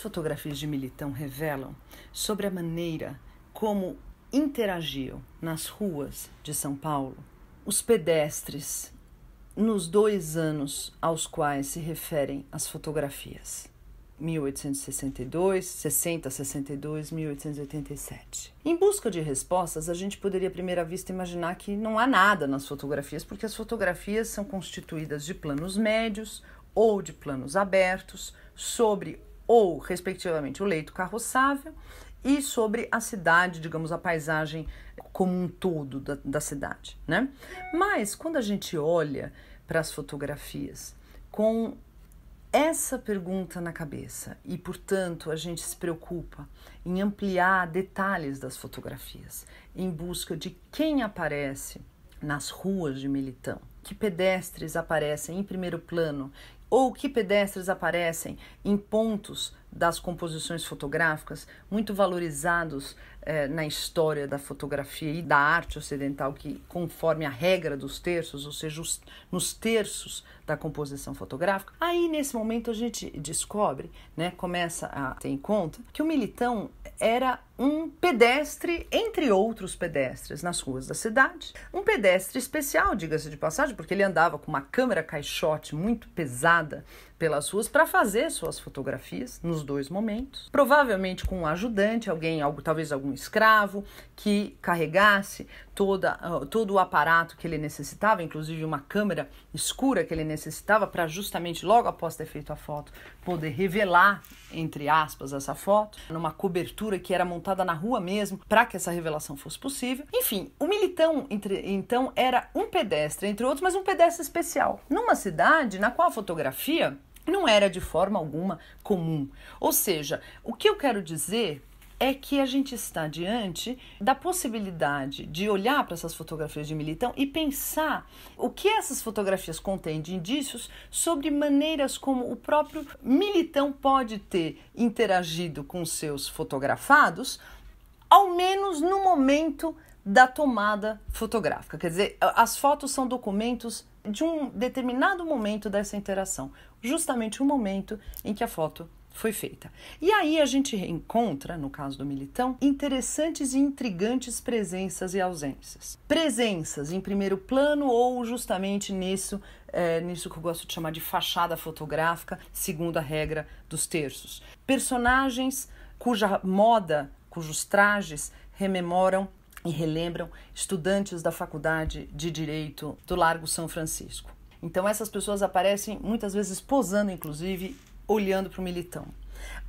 as fotografias de Militão revelam sobre a maneira como interagiam nas ruas de São Paulo os pedestres nos dois anos aos quais se referem as fotografias. 1862, 60, 62, 1887. Em busca de respostas, a gente poderia à primeira vista imaginar que não há nada nas fotografias, porque as fotografias são constituídas de planos médios ou de planos abertos sobre ou, respectivamente, o leito carroçável e sobre a cidade, digamos, a paisagem como um todo da, da cidade, né? Mas quando a gente olha para as fotografias com essa pergunta na cabeça e, portanto, a gente se preocupa em ampliar detalhes das fotografias em busca de quem aparece nas ruas de Militão, que pedestres aparecem em primeiro plano, ou que pedestres aparecem em pontos das composições fotográficas muito valorizados eh, na história da fotografia e da arte ocidental, que conforme a regra dos terços, ou seja, os, nos terços da composição fotográfica, aí nesse momento a gente descobre, né, começa a ter em conta que o Militão era um pedestre, entre outros pedestres, nas ruas da cidade. Um pedestre especial, diga-se de passagem, porque ele andava com uma câmera caixote muito pesada pelas ruas para fazer suas fotografias nos dois momentos. Provavelmente com um ajudante, alguém, algo, talvez algum escravo, que carregasse toda, ah, todo o aparato que ele necessitava, inclusive uma câmera escura que ele necessitava para justamente logo após ter feito a foto poder revelar, entre aspas, essa foto, numa cobertura que era montada na rua mesmo para que essa revelação fosse possível. Enfim, o militão entre, então era um pedestre, entre outros, mas um pedestre especial, numa cidade na qual a fotografia não era de forma alguma comum. Ou seja, o que eu quero dizer é que a gente está diante da possibilidade de olhar para essas fotografias de Militão e pensar o que essas fotografias contêm de indícios sobre maneiras como o próprio Militão pode ter interagido com seus fotografados, ao menos no momento da tomada fotográfica. Quer dizer, as fotos são documentos de um determinado momento dessa interação, justamente o momento em que a foto foi feita. E aí a gente reencontra, no caso do Militão, interessantes e intrigantes presenças e ausências. Presenças em primeiro plano ou justamente nisso, é, nisso que eu gosto de chamar de fachada fotográfica, segundo a regra dos terços. Personagens cuja moda, cujos trajes rememoram e relembram estudantes da Faculdade de Direito do Largo São Francisco. Então essas pessoas aparecem muitas vezes posando, inclusive, olhando para o militão.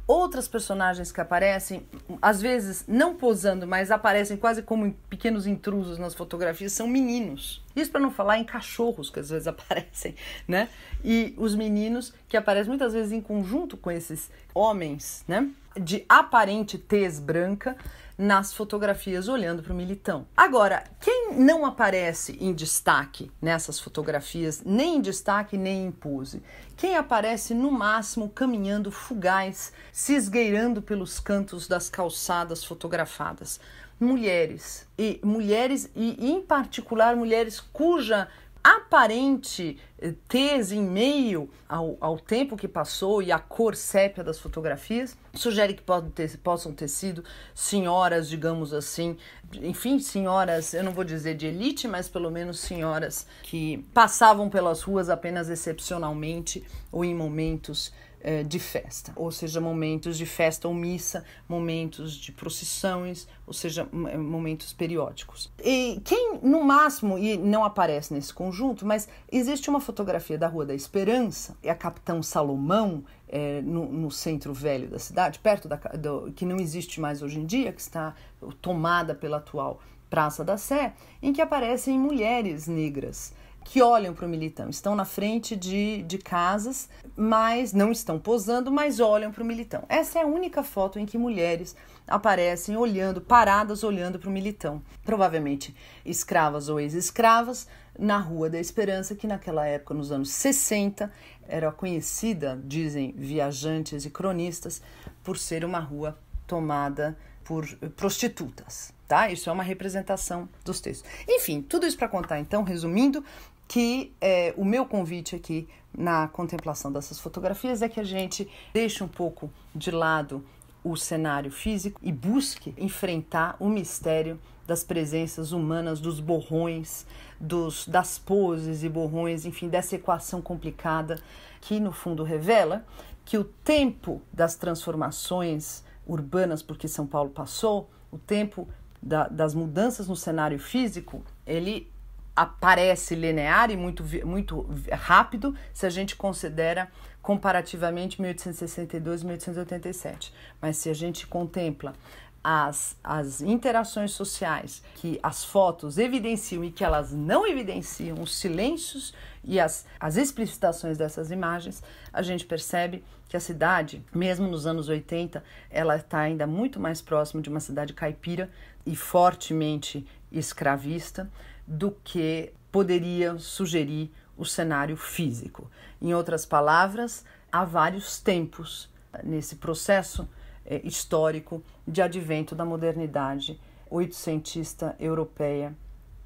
Outras personagens que aparecem, às vezes não posando, mas aparecem quase como pequenos intrusos nas fotografias, são meninos. Isso para não falar em cachorros que às vezes aparecem, né? E os meninos que aparecem muitas vezes em conjunto com esses homens, né? De aparente tez branca nas fotografias olhando para o militão. Agora, quem não aparece em destaque nessas fotografias, nem em destaque, nem em pose. Quem aparece no máximo caminhando fugaz, se esgueirando pelos cantos das calçadas fotografadas. Mulheres, e mulheres, e em particular mulheres cuja aparente eh, tese em meio ao, ao tempo que passou e a cor sépia das fotografias, sugere que ter, possam ter sido senhoras, digamos assim, enfim, senhoras, eu não vou dizer de elite, mas pelo menos senhoras que passavam pelas ruas apenas excepcionalmente ou em momentos é, de festa, ou seja, momentos de festa ou missa, momentos de procissões, ou seja, é, momentos periódicos. E quem, no máximo, e não aparece nesse conjunto, mas existe uma fotografia da Rua da Esperança, é a Capitão Salomão, é, no, no, centro velho da cidade, perto da do, que não existe mais hoje em dia, que está tomada pela atual Praça da Sé, em que aparecem mulheres negras que olham para o militão, estão na frente de, de casas, mas não estão posando, mas olham para o militão. Essa é a única foto em que mulheres aparecem olhando, paradas olhando para o militão. Provavelmente escravas ou ex-escravas, na Rua da Esperança, que naquela época, nos anos 60, era conhecida, dizem viajantes e cronistas, por ser uma rua tomada por eh, prostitutas, tá? Isso é uma representação dos textos. Enfim, tudo isso para contar, então, resumindo, que é, o meu convite aqui na contemplação dessas fotografias é que a gente deixe um pouco de lado o cenário físico e busque enfrentar o mistério das presenças humanas, dos borrões, dos, das poses e borrões, enfim, dessa equação complicada que no fundo revela que o tempo das transformações urbanas, porque São Paulo passou, o tempo da, das mudanças no cenário físico, ele aparece linear e muito, muito rápido se a gente considera comparativamente 1862 e 1887. Mas se a gente contempla as, as interações sociais que as fotos evidenciam e que elas não evidenciam, os silêncios e as, as explicitações dessas imagens, a gente percebe que a cidade, mesmo nos anos 80, ela está ainda muito mais próxima de uma cidade caipira e fortemente escravista do que poderia sugerir o cenário físico. Em outras palavras, há vários tempos nesse processo é, histórico de advento da modernidade oitocentista europeia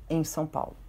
em São Paulo.